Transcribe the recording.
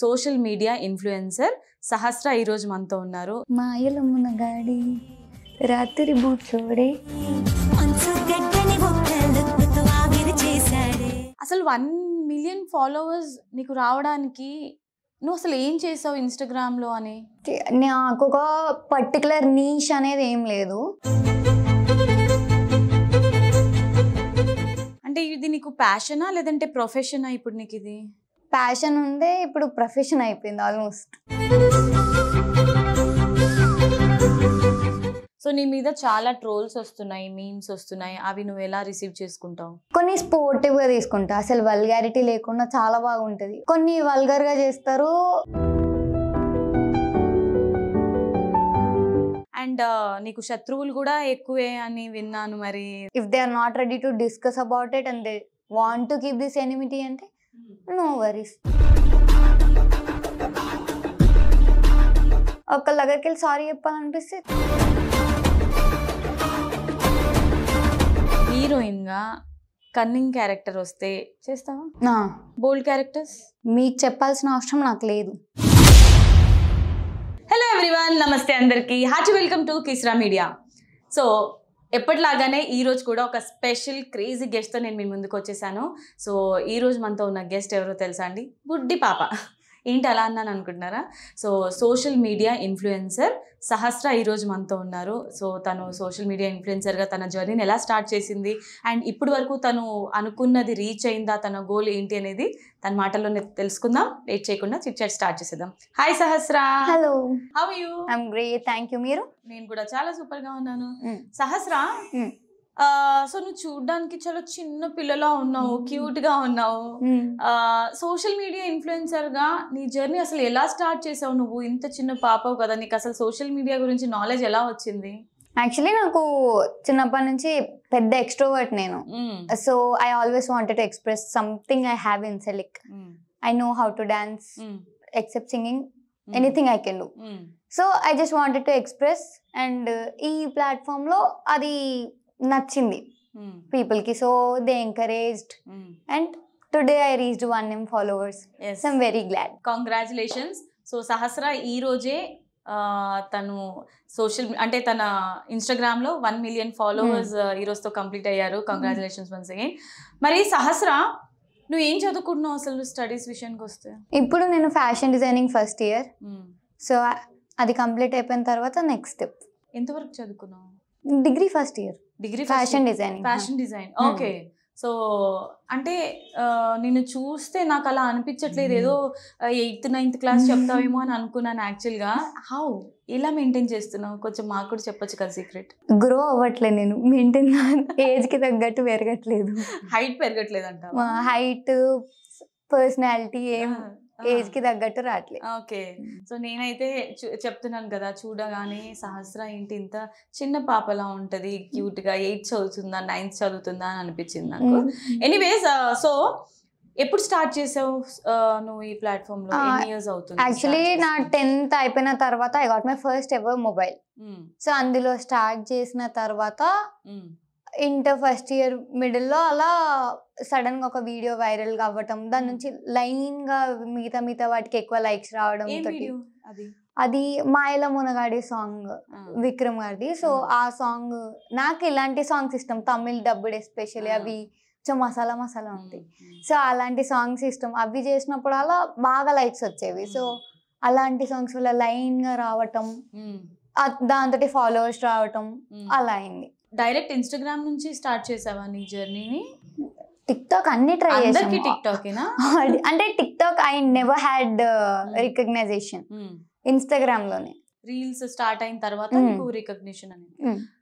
Social media influencer Sahasra ఈరోజు మనతో ఉన్నారు మాయల మునగాడి రాత్రి బూచోడే అసలు వన్ మిలియన్ ఫాలోవర్స్ నీకు రావడానికి నువ్వు అసలు ఏం చేసావు లో అని నాకు ఒక పర్టికులర్ నీష్ అనేది ఏం లేదు అంటే ఇది నీకు ప్యాషనా లేదంటే ప్రొఫెషనా ఇప్పుడు నీకు ఇది ప్యాషన్ ఉండే ఇప్పుడు ప్రొఫెషన్ అయిపోయింది ఆల్మోస్ట్ సో నీ మీద చాలా ట్రోల్స్ వస్తున్నాయి మీమ్స్ వస్తున్నాయి అవి నువ్వు ఎలా రిసీవ్ చేసుకుంటావు కొన్ని స్పోర్టివ్ గా తీసుకుంటా అసలు వల్గారిటీ లేకుండా చాలా బాగుంటది కొన్ని వల్గర్ గా చేస్తారు అండ్ నీకు శత్రువులు కూడా ఎక్కువే అని విన్నాను మరి if they are not ready to discuss about it and they want to keep this enmity అంటే నో వరీస్ ఒకళ్ళ దగ్గరికి వెళ్ళి సారీ చెప్పాలనిపిస్తే హీరోయిన్గా కన్నింగ్ క్యారెక్టర్ వస్తే చేస్తావా నా బోల్డ్ క్యారెక్టర్స్ మీకు చెప్పాల్సిన అవసరం నాకు లేదు హలో ఎవ్రీవన్ నమస్తే అందరికీ హార్ట్ వెల్కమ్ టు కిస్రా మీడియా సో ఎప్పటిలాగానే ఈరోజు కూడా ఒక స్పెషల్ క్రేజీ గెస్ట్తో నేను మీ ముందుకు వచ్చేసాను సో ఈరోజు మనతో ఉన్న గెస్ట్ ఎవరో తెలుసా అండి బుడ్డి పాప ఏంటి అలా అన్నాను అనుకుంటున్నారా so social media influencer Sahasra ఈరోజు మనతో ఉన్నారు సో తను సోషల్ మీడియా ఇన్ఫ్లుయెన్సర్గా తన జర్నీని ఎలా స్టార్ట్ చేసింది అండ్ ఇప్పటి వరకు తను అనుకున్నది రీచ్ అయిందా తన గోల్ ఏంటి అనేది తన మాటల్లోనే తెలుసుకుందాం లేట్ చేయకుండా చిట్ చాట్ స్టార్ట్ చేసేద్దాం hi Sahasra hello how you I'm great thank you మీరు నేను కూడా చాలా సూపర్గా ఉన్నాను సహస్ర సో నువ్వు చూడడానికి చాలా చిన్న పిల్లలా ఉన్నావు క్యూట్ గా ఉన్నావు సోషల్ మీడియా ఇన్ఫ్లుయెన్సర్ గా నీ జర్నీ అసలు ఎలా స్టార్ట్ చేసావు నువ్వు ఇంత చిన్న పాపవు కదా నీకు అసలు సోషల్ మీడియా గురించి నాలెడ్జ్ ఎలా వచ్చింది యాక్చువల్లీ నాకు చిన్నప్పటి నుంచి పెద్ద ఎక్స్ట్రోవర్ట్ నేను so I always wanted to express something I have in సెలిక్ I know how to dance except singing anything I can do so I just wanted to express and ఈ ప్లాట్ఫామ్లో అది నచ్చింది పీపుల్కి so they encouraged and today I reached one M followers I'm very glad congratulations so Sahasra ఈ రోజే తను social అంటే తన ఇన్స్టాగ్రామ్లో వన్ మిలియన్ ఫాలోవర్స్ ఈ రోజుతో కంప్లీట్ అయ్యారు కంగ్రాచులేషన్స్ వన్స్ అగైన్ మరి సహస్ర నువ్వు ఏం చదువుకుంటున్నావు అసలు స్టడీస్ విషయానికి వస్తే ఇప్పుడు నేను fashion designing first year so అది కంప్లీట్ అయిపోయిన తర్వాత నెక్స్ట్ స్టెప్ ఎంతవరకు చదువుకున్నావు degree first year degree fashion design fashion hmm. Design okay so అంటే నేను చూస్తే నాకు అలా అనిపించట్లేదు hmm. ఏదో ఎయిత్ నైన్త్ క్లాస్ hmm. చెప్తావేమో అని అనుకున్నాను యాక్చువల్గా హౌ ఎలా మెయింటైన్ చేస్తున్నావు కొంచెం మాకు కూడా చెప్పొచ్చు కదా సీక్రెట్ గ్రో అవ్వట్లేదు నేను మెయింటైన్ ఏజ్కి తగ్గట్టు పెరగట్లేదు హైట్ పెరగట్లేదు అంట హైట్ పర్సనాలిటీ ఏం ఏజ్ కి తగ్గట్టు రావట్లేదు ఓకే సో నేనైతే చెప్తున్నాను కదా చూడగానే సహస్ర ఏంటి ఇంత చిన్న పాపలా ఉంటది క్యూట్ గా ఎయిత్ చదువుతుందా నైన్త్ చదువుతుందా అని అనిపించింది నాకు ఎనీవేస్ సో ఎప్పుడు స్టార్ట్ చేసావు నువ్వు ఈ ప్లాట్ఫామ్ లో ఇయర్స్ అవుతుంది యాక్చువల్లీ నా టెన్త్ అయిపోయిన తర్వాత I got my first ever mobile so అందులో స్టార్ట్ చేసిన తర్వాత ఇంటర్ ఫస్ట్ ఇయర్ మిడిల్లో అలా సడన్గా ఒక వీడియో వైరల్గా అవ్వటం దాని నుంచి లైన్గా మిగతా మిగతా వాటికి ఎక్కువ లైక్స్ రావడం తోటి అది మాయల మునగాడి సాంగ్ విక్రమ్ గారిది సో ఆ సాంగ్ నాకు ఇలాంటి సాంగ్స్ ఇష్టం తమిళ్ డబ్బుడ్ ఎస్పెషల్లీ అవి కొంచెం మసాలా మసాలా ఉంటాయి సో అలాంటి సాంగ్స్ ఇష్టం అవి చేసినప్పుడు అలా బాగా లైక్స్ వచ్చేవి సో అలాంటి సాంగ్స్ వల్ల లైన్గా రావటం దాంతో ఫాలోవర్స్ రావటం అలా అయింది డైరెక్ట్ ఇన్స్టాగ్రామ్ నుంచి స్టార్ట్ చేసావా నీ జర్నీని టిక్ టాక్ అన్ని ట్రై చేసాను టిక్ టాకేనా అంటే TikTok I never had recognization uh, hmm. hmm. Instagram లోనే రీల్స్ స్టార్ట్ అయిన తర్వాత రికగ్నిషన్ hmm. అనేది